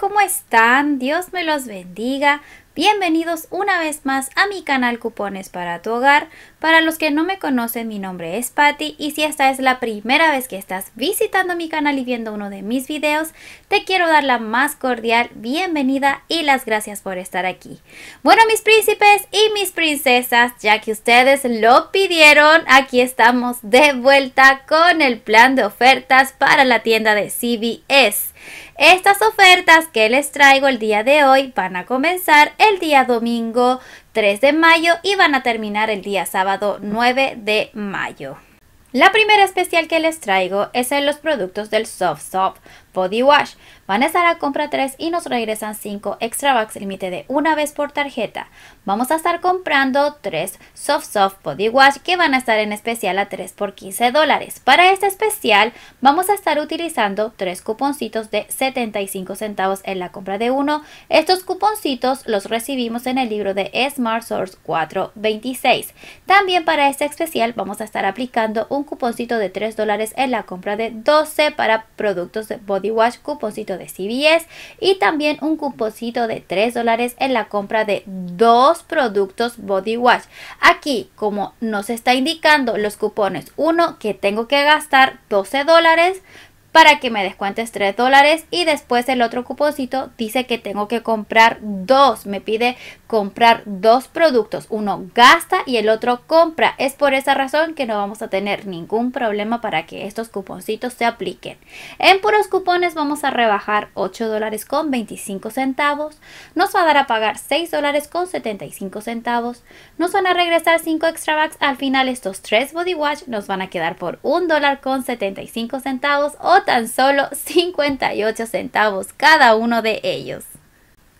¿cómo están? Dios me los bendiga. Bienvenidos una vez más a mi canal Cupones para tu hogar. Para los que no me conocen, mi nombre es Patti y si esta es la primera vez que estás visitando mi canal y viendo uno de mis videos, te quiero dar la más cordial bienvenida y las gracias por estar aquí. Bueno, mis príncipes y mis princesas, ya que ustedes lo pidieron, aquí estamos de vuelta con el plan de ofertas para la tienda de CBS. Estas ofertas que les traigo el día de hoy van a comenzar el día domingo 3 de mayo y van a terminar el día sábado 9 de mayo. La primera especial que les traigo es en los productos del Soft Soft Body Wash. Van a estar a compra 3 y nos regresan 5 extra bucks límite de una vez por tarjeta. Vamos a estar comprando 3 Soft Soft Body Wash que van a estar en especial a 3 por 15 dólares. Para este especial vamos a estar utilizando 3 cuponcitos de 75 centavos en la compra de uno. Estos cuponcitos los recibimos en el libro de Smart Source 426. También para este especial vamos a estar aplicando un cuponcito de 3 dólares en la compra de 12 para productos de Body Wash, cuponcito de CBS y también un cuponcito de 3 dólares en la compra de dos productos Body Wash. Aquí, como nos está indicando los cupones, uno que tengo que gastar 12 dólares, para que me descuentes 3 dólares y después el otro cuponcito dice que tengo que comprar dos, me pide comprar dos productos, uno gasta y el otro compra. Es por esa razón que no vamos a tener ningún problema para que estos cuponcitos se apliquen. En puros cupones vamos a rebajar 8 dólares con 25 centavos, nos va a dar a pagar 6 dólares con 75 centavos, nos van a regresar 5 extra bucks, al final estos 3 body wash nos van a quedar por 1 dólar con 75 centavos o tan solo 58 centavos cada uno de ellos.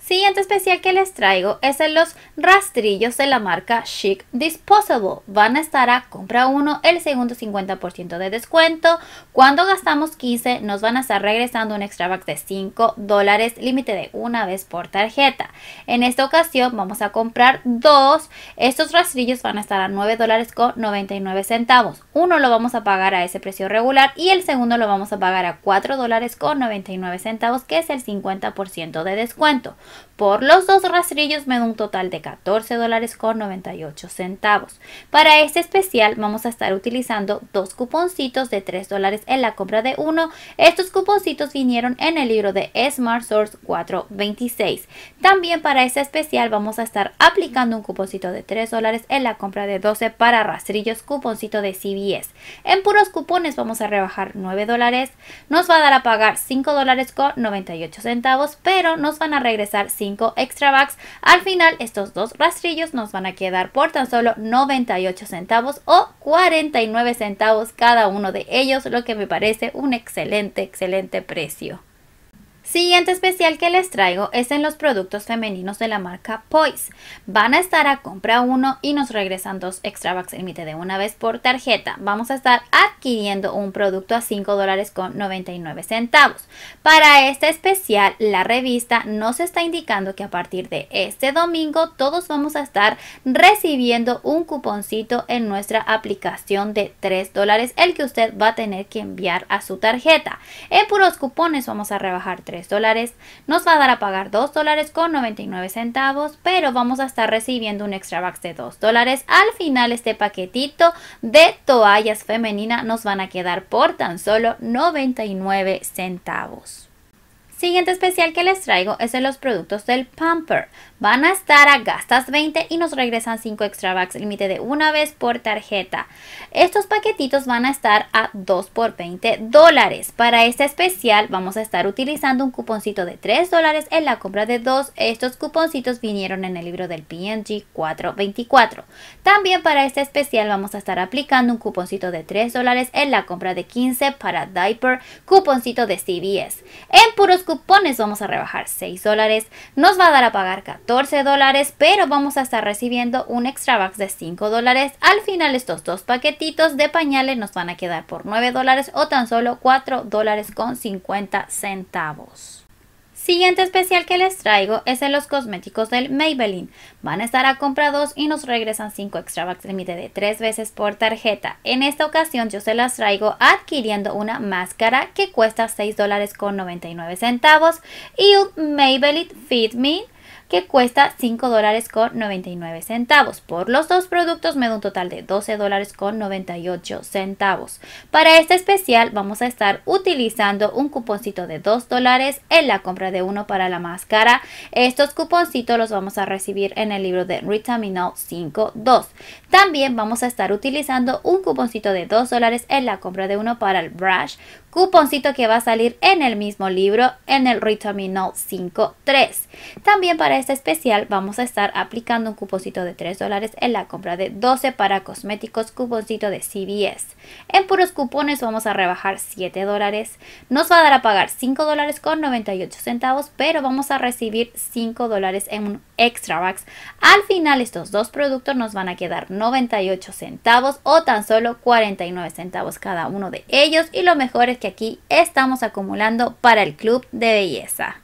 Siguiente especial que les traigo es en los rastrillos de la marca Chic Disposable. Van a estar a compra uno, el segundo 50% de descuento. Cuando gastamos 15 nos van a estar regresando un extra back de 5 dólares, límite de una vez por tarjeta. En esta ocasión vamos a comprar dos. Estos rastrillos van a estar a 9 dólares con 99 centavos. Uno lo vamos a pagar a ese precio regular y el segundo lo vamos a pagar a 4 dólares con 99 centavos que es el 50% de descuento. Por los dos rastrillos me da un total de 14 dólares con 98 centavos. Para este especial vamos a estar utilizando dos cuponcitos de 3 dólares en la compra de uno. Estos cuponcitos vinieron en el libro de Smart Source 426. También para este especial vamos a estar aplicando un cuponcito de 3 dólares en la compra de 12 para rastrillos cuponcito de CBS. En puros cupones vamos a rebajar 9 dólares. Nos va a dar a pagar 5 dólares con 98 centavos, pero nos van a regresar 5 extra bags. Al final estos dos rastrillos nos van a quedar por tan solo 98 centavos o 49 centavos cada uno de ellos, lo que me parece un excelente, excelente precio. Siguiente especial que les traigo es en los productos femeninos de la marca Poise. Van a estar a compra uno y nos regresan dos extra bucks límite de una vez por tarjeta. Vamos a estar adquiriendo un producto a 5 dólares con 99 centavos. Para este especial, la revista nos está indicando que a partir de este domingo todos vamos a estar recibiendo un cuponcito en nuestra aplicación de 3 dólares, el que usted va a tener que enviar a su tarjeta. En puros cupones vamos a rebajar 3 dólares, nos va a dar a pagar 2 dólares con 99 centavos, pero vamos a estar recibiendo un extra de 2 dólares. Al final este paquetito de toallas femenina nos van a quedar por tan solo 99 centavos. Siguiente especial que les traigo es de los productos del Pumper. Van a estar a gastas 20 y nos regresan 5 extra bucks límite de una vez por tarjeta. Estos paquetitos van a estar a 2 por 20 dólares. Para este especial vamos a estar utilizando un cuponcito de 3 dólares en la compra de 2. Estos cuponcitos vinieron en el libro del PNG 424. También para este especial vamos a estar aplicando un cuponcito de 3 dólares en la compra de 15 para Diaper, cuponcito de CVS. En puros cupones vamos a rebajar 6 dólares, nos va a dar a pagar 14 dólares, pero vamos a estar recibiendo un extra bucks de 5 dólares. Al final estos dos paquetitos de pañales nos van a quedar por 9 dólares o tan solo 4 dólares con 50 centavos. Siguiente especial que les traigo es de los cosméticos del Maybelline. Van a estar a comprados y nos regresan 5 extra bucks límite de 3 veces por tarjeta. En esta ocasión yo se las traigo adquiriendo una máscara que cuesta 6 dólares con 99 centavos y un Maybelline Fit Me que cuesta $5.99. dólares con 99 centavos. Por los dos productos me da un total de 12 dólares con 98 centavos. Para este especial vamos a estar utilizando un cuponcito de 2 dólares en la compra de uno para la máscara. Estos cuponcitos los vamos a recibir en el libro de Ritaminol 5.2. También vamos a estar utilizando un cuponcito de 2 dólares en la compra de uno para el brush cuponcito que va a salir en el mismo libro en el Ritaminol 5.3. También para este especial vamos a estar aplicando un cuponcito de 3 dólares en la compra de 12 para cosméticos cuponcito de CVS. En puros cupones vamos a rebajar 7 dólares. Nos va a dar a pagar 5 dólares con 98 centavos, pero vamos a recibir 5 dólares en un extra bucks. Al final estos dos productos nos van a quedar 98 centavos o tan solo 49 centavos cada uno de ellos y lo mejor es que aquí estamos acumulando para el club de belleza.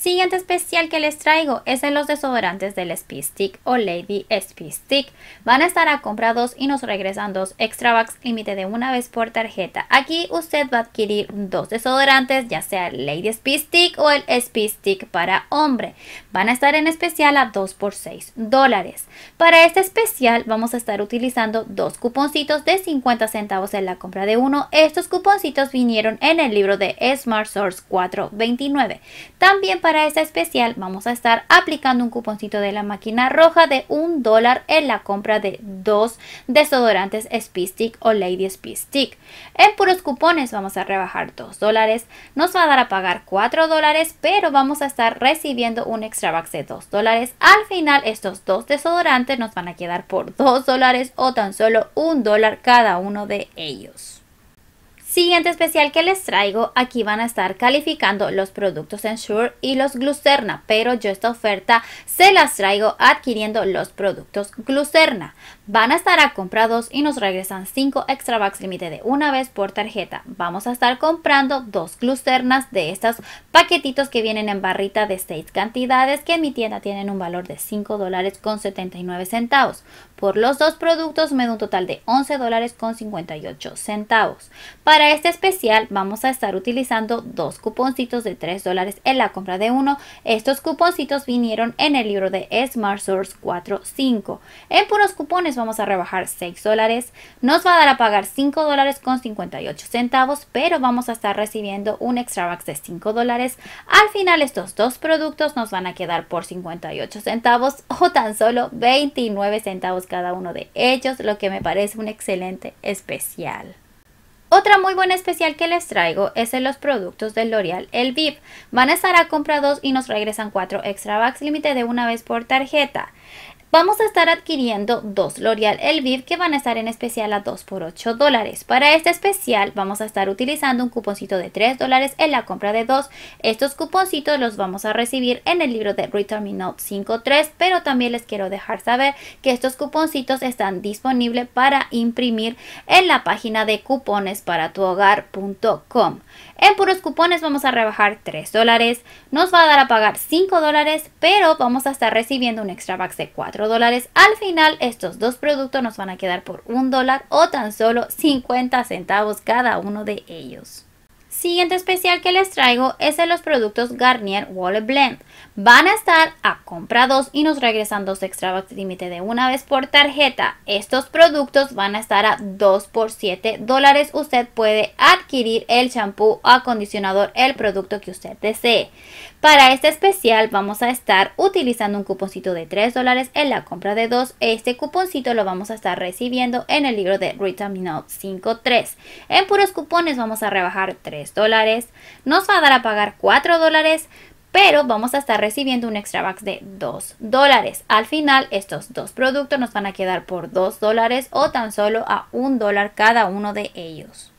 Siguiente especial que les traigo es en los desodorantes del speed Stick o Lady speed Stick. Van a estar a compra y nos regresan dos extra bucks límite de una vez por tarjeta. Aquí usted va a adquirir dos desodorantes, ya sea el Lady speed Stick o el speed Stick para hombre. Van a estar en especial a 2 por 6 dólares. Para este especial vamos a estar utilizando dos cuponcitos de 50 centavos en la compra de uno. Estos cuponcitos vinieron en el libro de Smart Source 429. También para esta especial vamos a estar aplicando un cuponcito de la máquina roja de un dólar en la compra de dos desodorantes Speed Stick o Lady Speed Stick. En puros cupones vamos a rebajar dos dólares, nos va a dar a pagar cuatro dólares, pero vamos a estar recibiendo un extra back de dos dólares. Al final estos dos desodorantes nos van a quedar por dos dólares o tan solo un dólar cada uno de ellos. Siguiente especial que les traigo, aquí van a estar calificando los productos Ensure y los Glucerna, pero yo esta oferta se las traigo adquiriendo los productos Glucerna. Van a estar a comprados y nos regresan 5 extra bucks límite de una vez por tarjeta. Vamos a estar comprando dos Glucernas de estos paquetitos que vienen en barrita de 6 cantidades que en mi tienda tienen un valor de 5 dólares con 79 centavos. Por los dos productos me da un total de 11 dólares con 58 centavos. Para este especial vamos a estar utilizando dos cuponcitos de 3 dólares en la compra de uno. Estos cuponcitos vinieron en el libro de Smart Source 4.5. En puros cupones vamos a rebajar 6 dólares. Nos va a dar a pagar 5 dólares con 58 centavos, pero vamos a estar recibiendo un extra de 5 dólares. Al final estos dos productos nos van a quedar por 58 centavos o tan solo 29 centavos cada uno de ellos, lo que me parece un excelente especial. Otra muy buena especial que les traigo es en los productos de L'Oreal El VIP. Van a estar a compra 2 y nos regresan cuatro extra bags límite de una vez por tarjeta. Vamos a estar adquiriendo dos L'Oreal Elvive que van a estar en especial a 2 por 8 dólares. Para este especial vamos a estar utilizando un cuponcito de 3 dólares en la compra de dos. Estos cuponcitos los vamos a recibir en el libro de Me Note 5.3, pero también les quiero dejar saber que estos cuponcitos están disponibles para imprimir en la página de cuponesparatuhogar.com. En puros cupones vamos a rebajar 3 dólares, nos va a dar a pagar 5 dólares, pero vamos a estar recibiendo un extra back de 4 dólares. Al final estos dos productos nos van a quedar por 1 dólar o tan solo 50 centavos cada uno de ellos siguiente especial que les traigo es de los productos Garnier Wallet Blend. Van a estar a compra 2 y nos regresan 2 extra límite de una vez por tarjeta. Estos productos van a estar a 2 por 7 dólares. Usted puede adquirir el champú, acondicionador, el producto que usted desee. Para este especial vamos a estar utilizando un cuponcito de 3 dólares en la compra de 2. Este cuponcito lo vamos a estar recibiendo en el libro de Ritamino Out 5.3. En puros cupones vamos a rebajar 3 dólares. Nos va a dar a pagar 4 dólares pero vamos a estar recibiendo un extra bucks de 2 dólares. Al final, estos dos productos nos van a quedar por 2 dólares o tan solo a 1 dólar cada uno de ellos.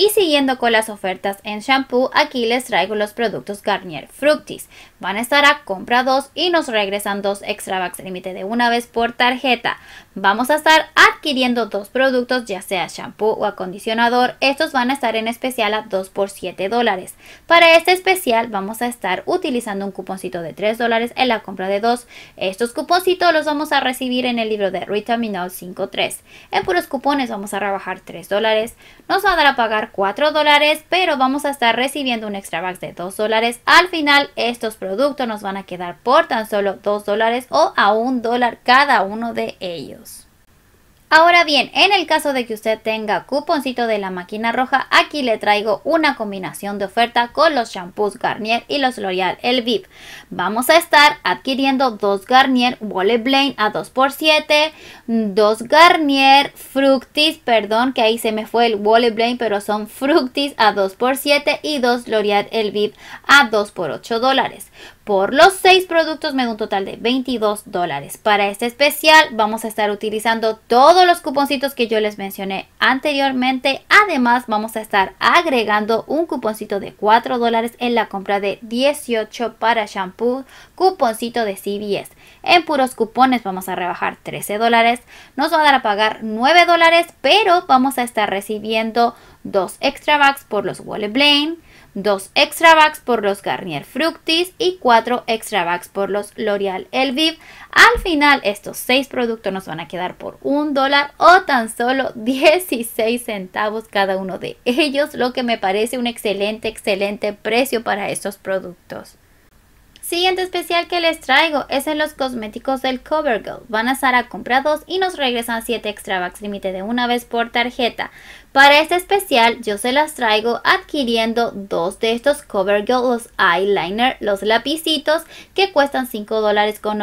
Y siguiendo con las ofertas en shampoo, aquí les traigo los productos Garnier Fructis. Van a estar a compra 2 y nos regresan 2 extra bags límite de una vez por tarjeta. Vamos a estar adquiriendo dos productos, ya sea shampoo o acondicionador. Estos van a estar en especial a 2 por 7 dólares. Para este especial vamos a estar utilizando un cuponcito de 3 dólares en la compra de 2. Estos cuponcitos los vamos a recibir en el libro de Ritaminol 5.3. En puros cupones vamos a rebajar 3 dólares. Nos van a dar a pagar 4 dólares, pero vamos a estar recibiendo un extra bag de 2 dólares. Al final, estos productos nos van a quedar por tan solo 2 dólares o a 1 dólar cada uno de ellos. Ahora bien, en el caso de que usted tenga cuponcito de la máquina roja, aquí le traigo una combinación de oferta con los shampoos Garnier y los L'Oreal El Vamos a estar adquiriendo dos Garnier Wallet Blaine a 2x7, dos Garnier Fructis, perdón que ahí se me fue el Wallet Blaine, pero son Fructis a 2x7 y dos L'Oreal El a 2x8 dólares por los 6 productos me da un total de 22 dólares. Para este especial vamos a estar utilizando todos los cuponcitos que yo les mencioné anteriormente. Además vamos a estar agregando un cuponcito de 4 dólares en la compra de 18 para shampoo, cuponcito de CVS. En puros cupones vamos a rebajar 13 dólares. Nos va a dar a pagar 9 dólares, pero vamos a estar recibiendo 2 extra bucks por los Wallet Blame 2 extra bags por los Garnier Fructis y 4 extra bags por los L'Oreal Elvive. Al final estos 6 productos nos van a quedar por 1 dólar o tan solo 16 centavos cada uno de ellos, lo que me parece un excelente, excelente precio para estos productos. Siguiente especial que les traigo es en los cosméticos del CoverGirl. Van a a comprar dos y nos regresan 7 extra bags límite de una vez por tarjeta. Para este especial yo se las traigo adquiriendo dos de estos CoverGirl, los eyeliner, los lapicitos que cuestan $5.99. dólares con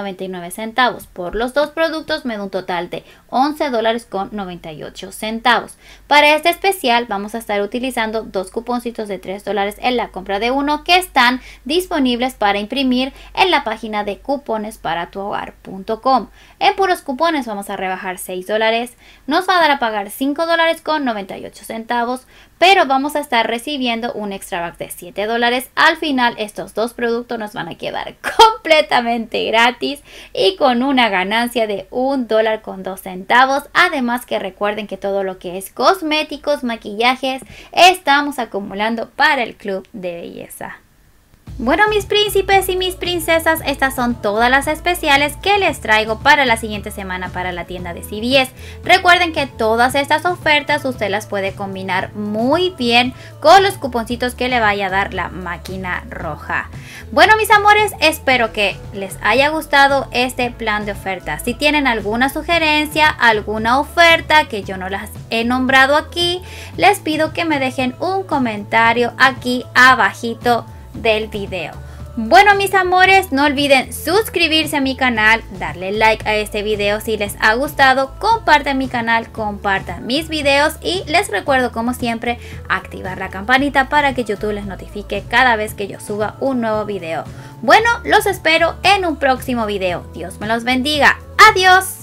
centavos. Por los dos productos me da un total de 11 dólares con 98 centavos. Para este especial vamos a estar utilizando dos cuponcitos de 3 dólares en la compra de uno que están disponibles para imprimir en la página de cuponesparatuhogar.com. En puros cupones vamos a rebajar 6 dólares, nos va a dar a pagar 5 dólares con 98 centavos, pero vamos a estar recibiendo un extra back de 7 dólares. Al final estos dos productos nos van a quedar completamente gratis y con una ganancia de 1 dólar con 2 centavos. Además que recuerden que todo lo que es cosméticos, maquillajes, estamos acumulando para el club de belleza. Bueno mis príncipes y mis princesas, estas son todas las especiales que les traigo para la siguiente semana para la tienda de CBS Recuerden que todas estas ofertas usted las puede combinar muy bien con los cuponcitos que le vaya a dar la máquina roja. Bueno mis amores, espero que les haya gustado este plan de ofertas. Si tienen alguna sugerencia, alguna oferta que yo no las he nombrado aquí, les pido que me dejen un comentario aquí abajito del video. Bueno mis amores, no olviden suscribirse a mi canal, darle like a este video si les ha gustado, compartan mi canal, compartan mis videos y les recuerdo como siempre activar la campanita para que YouTube les notifique cada vez que yo suba un nuevo video. Bueno, los espero en un próximo video. Dios me los bendiga. Adiós.